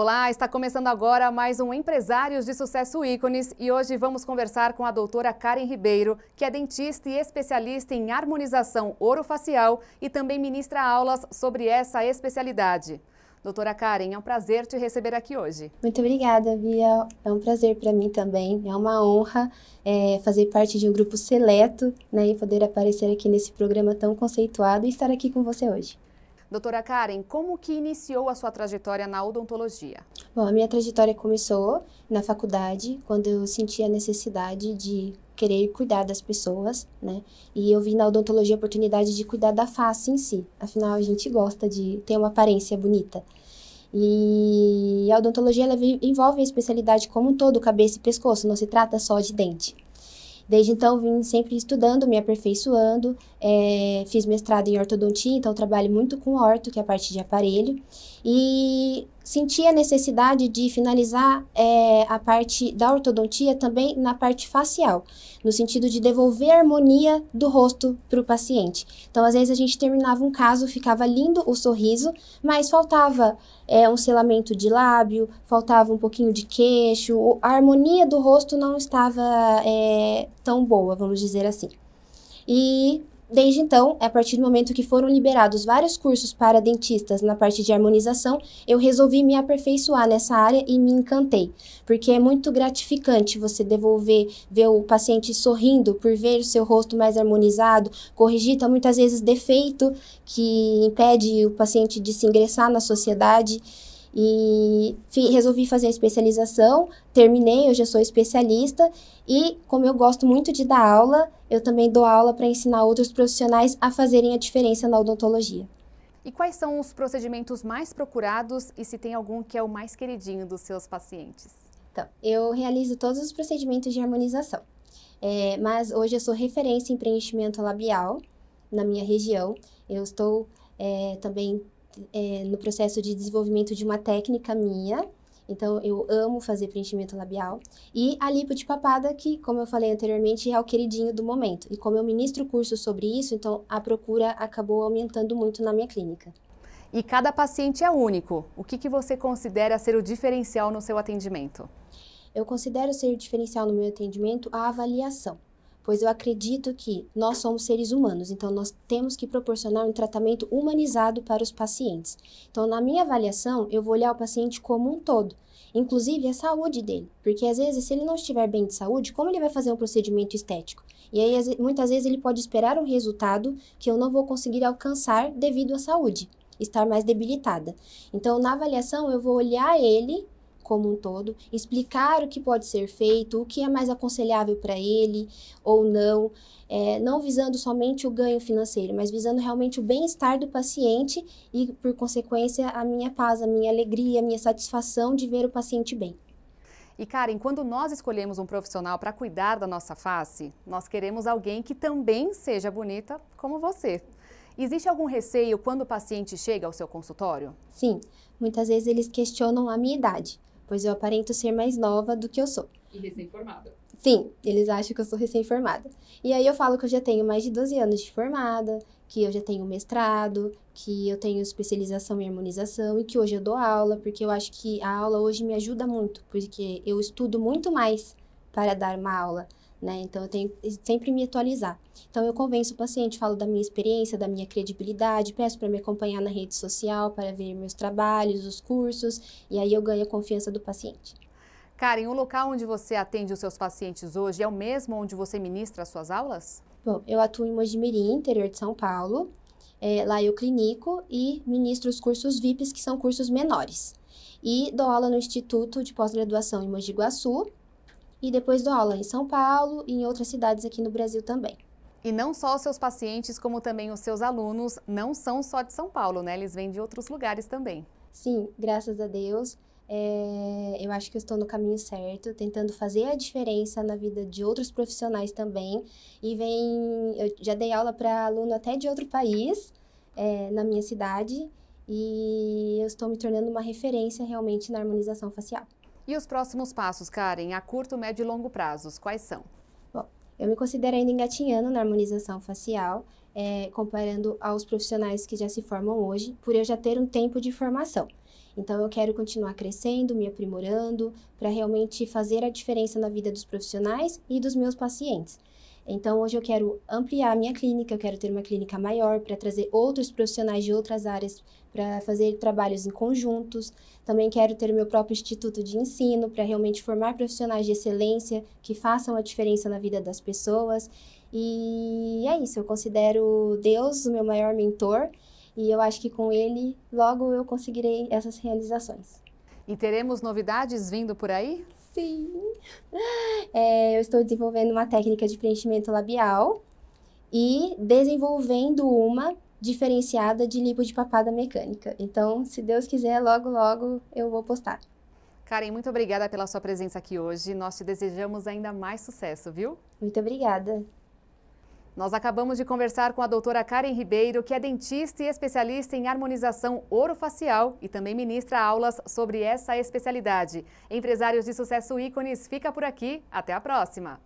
Olá, está começando agora mais um Empresários de Sucesso Ícones e hoje vamos conversar com a doutora Karen Ribeiro, que é dentista e especialista em harmonização orofacial e também ministra aulas sobre essa especialidade. Doutora Karen, é um prazer te receber aqui hoje. Muito obrigada, Bia. É um prazer para mim também. É uma honra é, fazer parte de um grupo seleto né, e poder aparecer aqui nesse programa tão conceituado e estar aqui com você hoje. Doutora Karen, como que iniciou a sua trajetória na odontologia? Bom, a minha trajetória começou na faculdade, quando eu senti a necessidade de querer cuidar das pessoas, né? E eu vi na odontologia a oportunidade de cuidar da face em si. Afinal, a gente gosta de ter uma aparência bonita. E a odontologia ela envolve a especialidade como um todo, cabeça e pescoço, não se trata só de dente. Desde então, vim sempre estudando, me aperfeiçoando. É, fiz mestrado em ortodontia, então trabalho muito com orto, que é a parte de aparelho. E senti a necessidade de finalizar é, a parte da ortodontia também na parte facial, no sentido de devolver a harmonia do rosto para o paciente. Então, às vezes, a gente terminava um caso, ficava lindo o sorriso, mas faltava é, um selamento de lábio, faltava um pouquinho de queixo, a harmonia do rosto não estava é, tão boa, vamos dizer assim. E Desde então, a partir do momento que foram liberados vários cursos para dentistas na parte de harmonização, eu resolvi me aperfeiçoar nessa área e me encantei, porque é muito gratificante você devolver, ver o paciente sorrindo por ver o seu rosto mais harmonizado, corrigir então, muitas vezes defeito que impede o paciente de se ingressar na sociedade. E fi, resolvi fazer a especialização, terminei, hoje eu sou especialista e como eu gosto muito de dar aula, eu também dou aula para ensinar outros profissionais a fazerem a diferença na odontologia. E quais são os procedimentos mais procurados e se tem algum que é o mais queridinho dos seus pacientes? Então, eu realizo todos os procedimentos de harmonização, é, mas hoje eu sou referência em preenchimento labial na minha região. Eu estou é, também é, no processo de desenvolvimento de uma técnica minha. Então, eu amo fazer preenchimento labial. E a lipo de papada, que, como eu falei anteriormente, é o queridinho do momento. E como eu ministro curso sobre isso, então a procura acabou aumentando muito na minha clínica. E cada paciente é único. O que, que você considera ser o diferencial no seu atendimento? Eu considero ser o diferencial no meu atendimento a avaliação pois eu acredito que nós somos seres humanos, então nós temos que proporcionar um tratamento humanizado para os pacientes. Então, na minha avaliação, eu vou olhar o paciente como um todo, inclusive a saúde dele, porque às vezes, se ele não estiver bem de saúde, como ele vai fazer um procedimento estético? E aí, muitas vezes, ele pode esperar um resultado que eu não vou conseguir alcançar devido à saúde, estar mais debilitada. Então, na avaliação, eu vou olhar ele como um todo, explicar o que pode ser feito, o que é mais aconselhável para ele ou não, é, não visando somente o ganho financeiro, mas visando realmente o bem-estar do paciente e, por consequência, a minha paz, a minha alegria, a minha satisfação de ver o paciente bem. E Karen, quando nós escolhemos um profissional para cuidar da nossa face, nós queremos alguém que também seja bonita como você. Existe algum receio quando o paciente chega ao seu consultório? Sim, muitas vezes eles questionam a minha idade pois eu aparento ser mais nova do que eu sou. E recém-formada. Sim, eles acham que eu sou recém-formada. E aí eu falo que eu já tenho mais de 12 anos de formada, que eu já tenho mestrado, que eu tenho especialização em harmonização e que hoje eu dou aula, porque eu acho que a aula hoje me ajuda muito, porque eu estudo muito mais para dar uma aula né? Então eu tenho que sempre me atualizar. Então eu convenço o paciente, falo da minha experiência, da minha credibilidade, peço para me acompanhar na rede social, para ver meus trabalhos, os cursos, e aí eu ganho a confiança do paciente. Karen, o local onde você atende os seus pacientes hoje é o mesmo onde você ministra as suas aulas? Bom, eu atuo em Mojimirim, interior de São Paulo. É, lá eu clinico e ministro os cursos VIPs, que são cursos menores. E dou aula no Instituto de Pós-Graduação em Mogi Guaçu, e depois dou aula em São Paulo e em outras cidades aqui no Brasil também. E não só os seus pacientes, como também os seus alunos, não são só de São Paulo, né? Eles vêm de outros lugares também. Sim, graças a Deus. É, eu acho que eu estou no caminho certo, tentando fazer a diferença na vida de outros profissionais também. E vem, eu já dei aula para aluno até de outro país, é, na minha cidade, e eu estou me tornando uma referência realmente na harmonização facial. E os próximos passos, Karen, a curto, médio e longo prazos, quais são? Bom, eu me considero ainda engatinhando na harmonização facial, é, comparando aos profissionais que já se formam hoje, por eu já ter um tempo de formação. Então, eu quero continuar crescendo, me aprimorando, para realmente fazer a diferença na vida dos profissionais e dos meus pacientes. Então, hoje eu quero ampliar a minha clínica, eu quero ter uma clínica maior para trazer outros profissionais de outras áreas para fazer trabalhos em conjuntos. Também quero ter meu próprio instituto de ensino para realmente formar profissionais de excelência que façam a diferença na vida das pessoas. E é isso, eu considero Deus o meu maior mentor e eu acho que com ele logo eu conseguirei essas realizações. E teremos novidades vindo por aí? Sim! É, eu estou desenvolvendo uma técnica de preenchimento labial e desenvolvendo uma diferenciada de lipo de papada mecânica. Então, se Deus quiser, logo, logo eu vou postar. Karen, muito obrigada pela sua presença aqui hoje. Nós te desejamos ainda mais sucesso, viu? Muito obrigada. Nós acabamos de conversar com a doutora Karen Ribeiro, que é dentista e especialista em harmonização orofacial e também ministra aulas sobre essa especialidade. Empresários de sucesso ícones, fica por aqui. Até a próxima!